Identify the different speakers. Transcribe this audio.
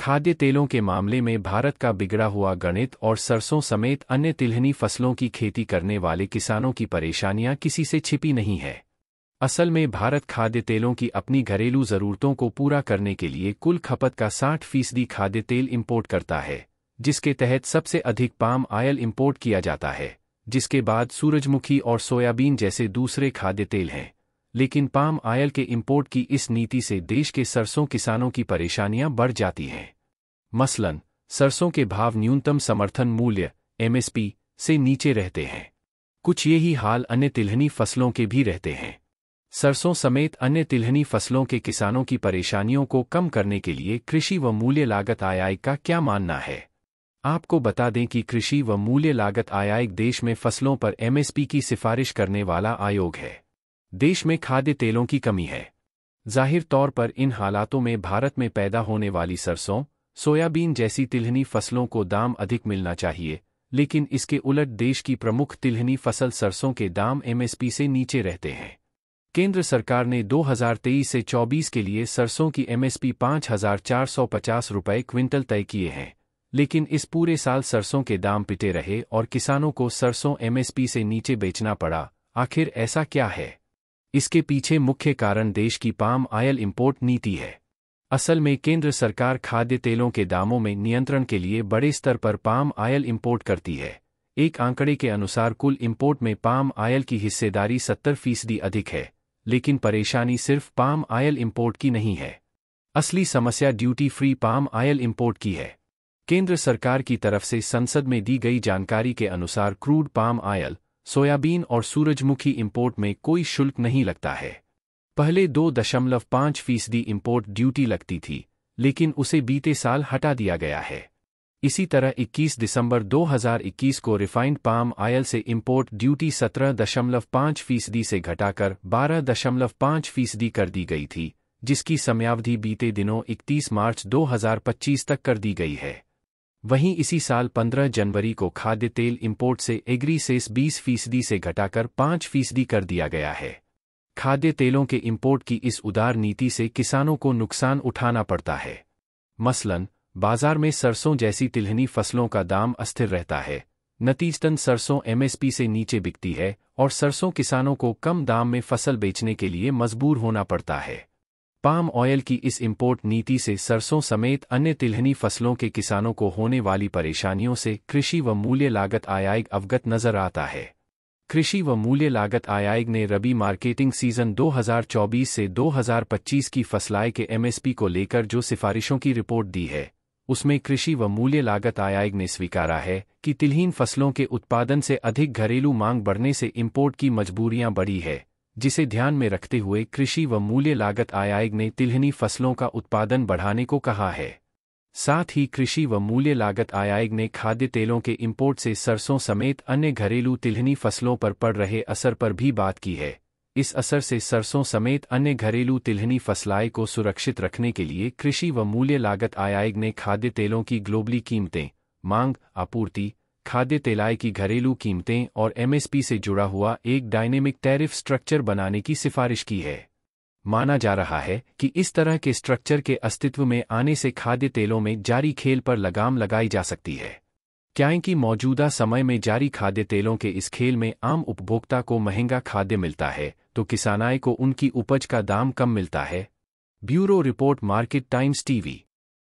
Speaker 1: खाद्य तेलों के मामले में भारत का बिगड़ा हुआ गणित और सरसों समेत अन्य तिलहनी फसलों की खेती करने वाले किसानों की परेशानियां किसी से छिपी नहीं है असल में भारत खाद्य तेलों की अपनी घरेलू जरूरतों को पूरा करने के लिए कुल खपत का 60 फीसदी खाद्य तेल इम्पोर्ट करता है जिसके तहत सबसे अधिक पाम आयल इम्पोर्ट किया जाता है जिसके बाद सूरजमुखी और सोयाबीन जैसे दूसरे खाद्य तेल हैं लेकिन पाम आयल के इंपोर्ट की इस नीति से देश के सरसों किसानों की परेशानियां बढ़ जाती हैं मसलन सरसों के भाव न्यूनतम समर्थन मूल्य एमएसपी से नीचे रहते हैं कुछ ये ही हाल अन्य तिलहनी फसलों के भी रहते हैं सरसों समेत अन्य तिलहनी फसलों के किसानों की परेशानियों को कम करने के लिए कृषि व मूल्य लागत आयाय का क्या मानना है आपको बता दें कि कृषि व मूल्य लागत आयायिक देश में फसलों पर एमएसपी की सिफारिश करने वाला आयोग है देश में खाद्य तेलों की कमी है जाहिर तौर पर इन हालातों में भारत में पैदा होने वाली सरसों सोयाबीन जैसी तिलहनी फसलों को दाम अधिक मिलना चाहिए लेकिन इसके उलट देश की प्रमुख तिलहनी फसल सरसों के दाम एमएसपी से नीचे रहते हैं केंद्र सरकार ने 2023 से 24 के लिए सरसों की एमएसपी 5,450 रुपये क्विंटल तय किए हैं लेकिन इस पूरे साल सरसों के दाम पिटे रहे और किसानों को सरसों एमएसपी से नीचे बेचना पड़ा आखिर ऐसा क्या है इसके पीछे मुख्य कारण देश की पाम आयल इंपोर्ट नीति है असल में केंद्र सरकार खाद्य तेलों के दामों में नियंत्रण के लिए बड़े स्तर पर पाम आयल इंपोर्ट करती है एक आंकड़े के अनुसार कुल इंपोर्ट में पाम आयल की हिस्सेदारी 70 फीसदी अधिक है लेकिन परेशानी सिर्फ पाम आयल इंपोर्ट की नहीं है असली समस्या duty free palm oil import की है केंद्र सरकार की तरफ से संसद में दी गई जानकारी के अनुसार क्रूड पाम आयल सोयाबीन और सूरजमुखी इंपोर्ट में कोई शुल्क नहीं लगता है पहले दो दशमलव पांच फीसदी इम्पोर्ट ड्यूटी लगती थी लेकिन उसे बीते साल हटा दिया गया है इसी तरह 21 दिसंबर 2021 को रिफाइंड पाम आयल से इंपोर्ट ड्यूटी सत्रह दशमलव पांच फीसदी से घटाकर बारह दशमलव पांच फीसदी कर दी गई थी जिसकी समयावधि बीते दिनों 31 मार्च 2025 तक कर दी गई है वहीं इसी साल 15 जनवरी को खाद्य तेल इंपोर्ट से एग्री सेस बीस फीसदी से घटाकर पाँच फीसदी कर दिया गया है खाद्य तेलों के इंपोर्ट की इस उदार नीति से किसानों को नुकसान उठाना पड़ता है मसलन बाजार में सरसों जैसी तिलहनी फसलों का दाम अस्थिर रहता है नतीजतन सरसों एमएसपी से नीचे बिकती है और सरसों किसानों को कम दाम में फसल बेचने के लिए मजबूर होना पड़ता है पाम ऑयल की इस इंपोर्ट नीति से सरसों समेत अन्य तिलहनी फसलों के किसानों को होने वाली परेशानियों से कृषि व मूल्य लागत आयाग अवगत नजर आता है कृषि व मूल्य लागत आयाग ने रबी मार्केटिंग सीजन 2024 से 2025 की फसलाए के एमएसपी को लेकर जो सिफारिशों की रिपोर्ट दी है उसमें कृषि व मूल्य लागत आयाग ने स्वीकारा है कि तिलहीन फसलों के उत्पादन से अधिक घरेलू मांग बढ़ने से इम्पोर्ट की मजबूरियां बढ़ी है जिसे ध्यान में रखते हुए कृषि व मूल्य लागत आयोग ने तिलहनी फसलों का उत्पादन बढ़ाने को कहा है साथ ही कृषि व मूल्य लागत आयोग ने खाद्य तेलों के इम्पोर्ट से सरसों समेत अन्य घरेलू तिलहनी फसलों पर पड़ रहे असर पर भी बात की है इस असर से सरसों समेत अन्य घरेलू तिलहनी फसलाए को सुरक्षित रखने के लिए कृषि व मूल्य लागत आयाग ने खाद्य तेलों की ग्लोबली कीमतें मांग आपूर्ति खाद्य तेलाय की घरेलू कीमतें और एमएसपी से जुड़ा हुआ एक डायनेमिक टैरिफ स्ट्रक्चर बनाने की सिफारिश की है माना जा रहा है कि इस तरह के स्ट्रक्चर के अस्तित्व में आने से खाद्य तेलों में जारी खेल पर लगाम लगाई जा सकती है क्योंकि मौजूदा समय में जारी खाद्य तेलों के इस खेल में आम उपभोक्ता को महंगा खाद्य मिलता है तो किसानाए को उनकी उपज का दाम कम मिलता है bureau report market times TV